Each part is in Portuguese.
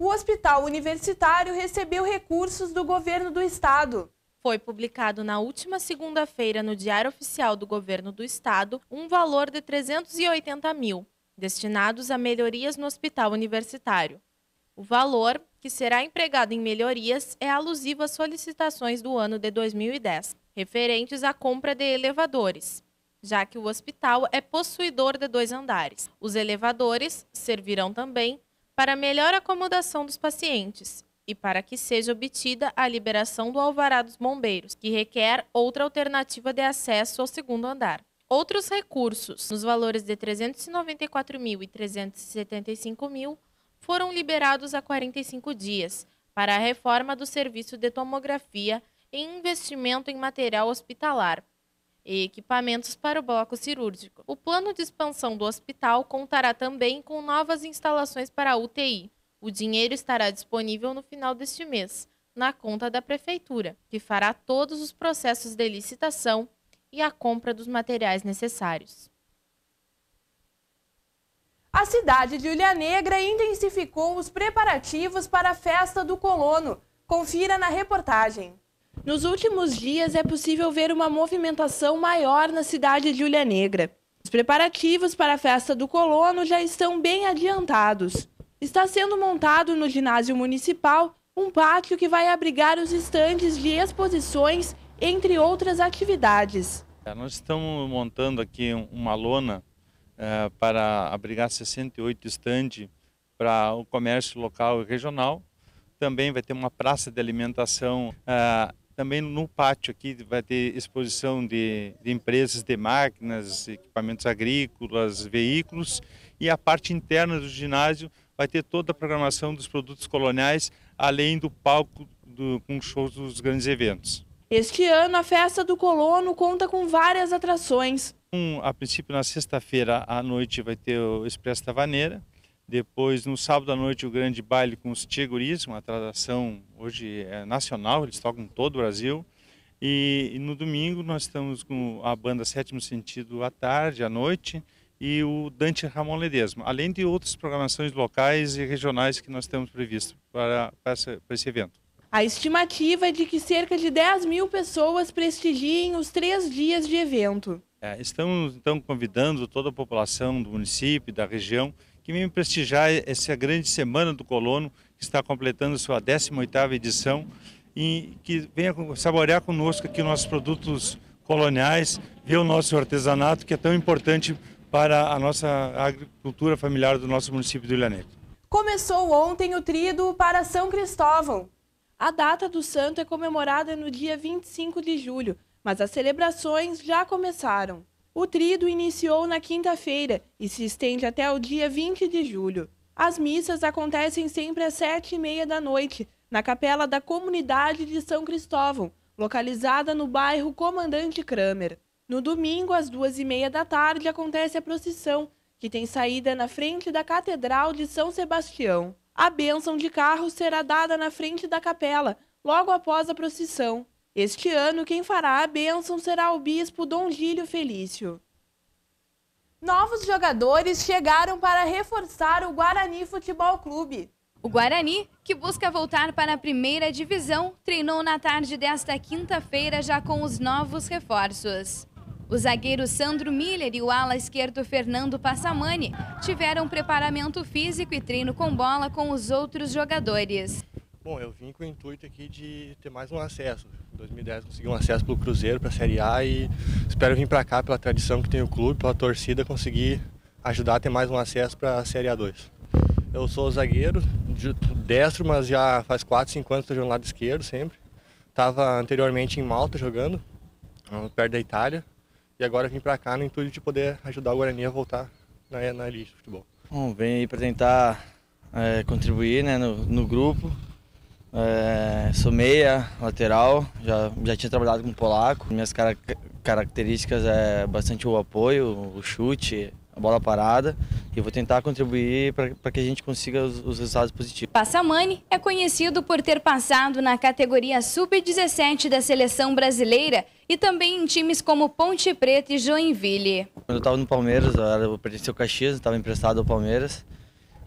o Hospital Universitário recebeu recursos do governo do estado. Foi publicado na última segunda-feira no Diário Oficial do Governo do Estado um valor de 380 mil, destinados a melhorias no hospital universitário. O valor, que será empregado em melhorias, é alusivo às solicitações do ano de 2010, referentes à compra de elevadores, já que o hospital é possuidor de dois andares. Os elevadores servirão também para melhor acomodação dos pacientes e para que seja obtida a liberação do alvará dos bombeiros, que requer outra alternativa de acesso ao segundo andar. Outros recursos, nos valores de R$ mil e R$ mil, foram liberados a 45 dias para a reforma do serviço de tomografia e investimento em material hospitalar, e equipamentos para o bloco cirúrgico. O plano de expansão do hospital contará também com novas instalações para a UTI. O dinheiro estará disponível no final deste mês, na conta da Prefeitura, que fará todos os processos de licitação e a compra dos materiais necessários. A cidade de Ilha Negra intensificou os preparativos para a festa do colono. Confira na reportagem. Nos últimos dias é possível ver uma movimentação maior na cidade de Ulha Negra. Os preparativos para a festa do colono já estão bem adiantados. Está sendo montado no ginásio municipal um pátio que vai abrigar os estandes de exposições, entre outras atividades. É, nós estamos montando aqui uma lona é, para abrigar 68 estandes para o comércio local e regional. Também vai ter uma praça de alimentação é, também no pátio aqui vai ter exposição de, de, empresas de máquinas, equipamentos agrícolas, veículos e a parte interna do ginásio vai ter toda a programação dos produtos coloniais, além do palco do, com shows dos grandes eventos. Este ano a festa do colono conta com várias atrações. Um, a princípio na sexta-feira à noite vai ter o Expresso Tavaneira, depois, no sábado à noite, o grande baile com os Tcheguris, uma tradição hoje é nacional, eles tocam em todo o Brasil. E, e, no domingo nós estamos com a banda Sétimo Sentido à tarde, à noite, e o Dante Ramon Ledesma, além de outras programações locais e regionais que nós temos previsto para, para, essa, para esse evento. A estimativa é de que cerca de 10 mil pessoas prestigiem os três dias de evento. É, estamos, então, convidando toda a população do município, da região, e me prestigiar essa grande Semana do Colono, que está completando sua 18ª edição, e que venha saborear conosco aqui nossos produtos coloniais, ver o nosso artesanato, que é tão importante para a nossa agricultura familiar do nosso município do Ilhaneto. Começou ontem o trido para São Cristóvão. A data do santo é comemorada no dia 25 de julho, mas as celebrações já começaram. O trido iniciou na quinta-feira e se estende até o dia 20 de julho. As missas acontecem sempre às sete e meia da noite, na capela da comunidade de São Cristóvão, localizada no bairro Comandante Kramer. No domingo, às duas e meia da tarde, acontece a procissão, que tem saída na frente da Catedral de São Sebastião. A bênção de carro será dada na frente da capela, logo após a procissão. Este ano, quem fará a bênção será o bispo Dom Gílio Felício. Novos jogadores chegaram para reforçar o Guarani Futebol Clube. O Guarani, que busca voltar para a primeira divisão, treinou na tarde desta quinta-feira já com os novos reforços. O zagueiro Sandro Miller e o ala esquerdo Fernando Passamani tiveram preparamento físico e treino com bola com os outros jogadores. Bom, eu vim com o intuito aqui de ter mais um acesso. Em 2010 consegui um acesso pelo Cruzeiro para a Série A e espero vir para cá pela tradição que tem o clube, pela torcida, conseguir ajudar a ter mais um acesso para a Série A2. Eu sou zagueiro, destro, mas já faz 4, 5 anos que estou jogando lado esquerdo sempre. Estava anteriormente em Malta jogando, ah, perto da Itália, e agora vim para cá no intuito de poder ajudar o Guarani a voltar na, na elite de futebol. Bom, vem aí apresentar, é, contribuir né, no, no grupo, é, sou meia, lateral, já, já tinha trabalhado com polaco. Minhas car características é bastante o apoio, o chute, a bola parada. E vou tentar contribuir para que a gente consiga os, os resultados positivos. Passamani é conhecido por ter passado na categoria Sub-17 da seleção brasileira e também em times como Ponte Preta e Joinville. Quando eu estava no Palmeiras, eu, pertencia ao Caxias, estava emprestado ao Palmeiras.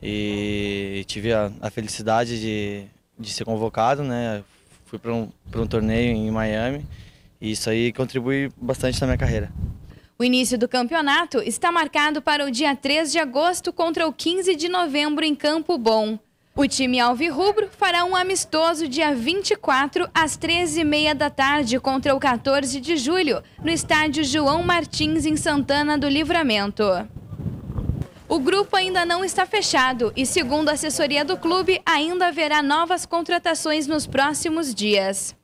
E tive a, a felicidade de de ser convocado, né? Fui para um, um torneio em Miami e isso aí contribui bastante na minha carreira. O início do campeonato está marcado para o dia 3 de agosto contra o 15 de novembro em Campo Bom. O time Rubro fará um amistoso dia 24 às 13h30 da tarde contra o 14 de julho, no estádio João Martins, em Santana do Livramento. O grupo ainda não está fechado e, segundo a assessoria do clube, ainda haverá novas contratações nos próximos dias.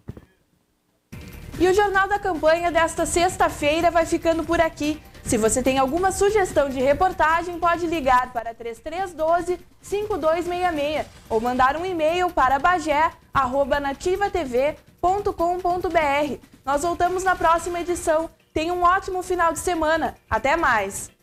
E o Jornal da Campanha desta sexta-feira vai ficando por aqui. Se você tem alguma sugestão de reportagem, pode ligar para 3312-5266 ou mandar um e-mail para bagé.nativatv.com.br. Nós voltamos na próxima edição. Tenha um ótimo final de semana. Até mais!